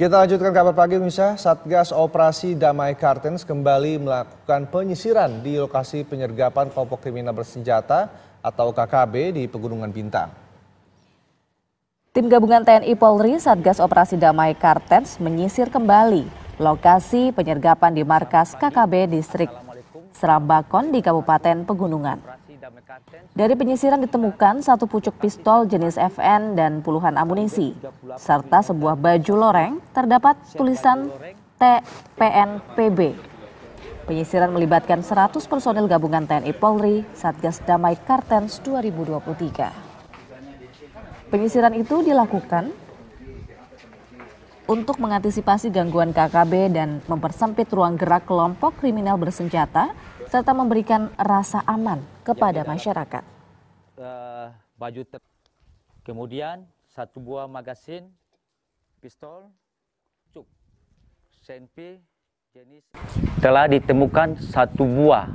Kita lanjutkan kabar pagi Misa. Satgas Operasi Damai Kartens kembali melakukan penyisiran di lokasi penyergapan kelompok kriminal bersenjata atau KKB di Pegunungan Bintang. Tim gabungan TNI Polri Satgas Operasi Damai Kartens menyisir kembali lokasi penyergapan di markas KKB distrik Serambakon di Kabupaten Pegunungan. Dari penyisiran ditemukan satu pucuk pistol jenis FN dan puluhan amunisi, serta sebuah baju loreng terdapat tulisan TPNPB. Penyisiran melibatkan 100 personil gabungan TNI Polri, Satgas Damai Kartens 2023. Penyisiran itu dilakukan untuk mengantisipasi gangguan KKB dan mempersempit ruang gerak kelompok kriminal bersenjata serta memberikan rasa aman kepada ya, masyarakat. Baju ter... kemudian satu buah magasin, pistol, cuk, senpi, jenis telah ditemukan satu buah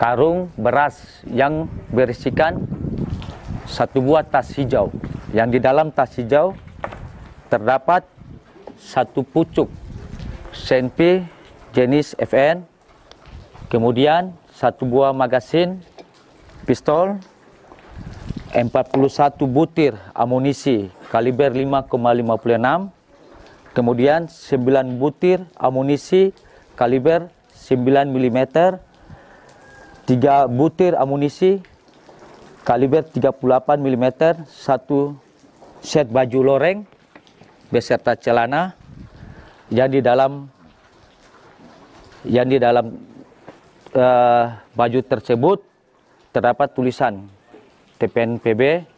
karung beras yang berisikan satu buah tas hijau. Yang di dalam tas hijau terdapat satu pucuk senpi jenis FN Kemudian satu buah magasin pistol 41 butir amunisi kaliber 5,56 kemudian 9 butir amunisi kaliber 9 mm 3 butir amunisi kaliber 38 mm satu set baju loreng beserta celana yang di dalam yang di dalam uh, baju tersebut terdapat tulisan TPNPB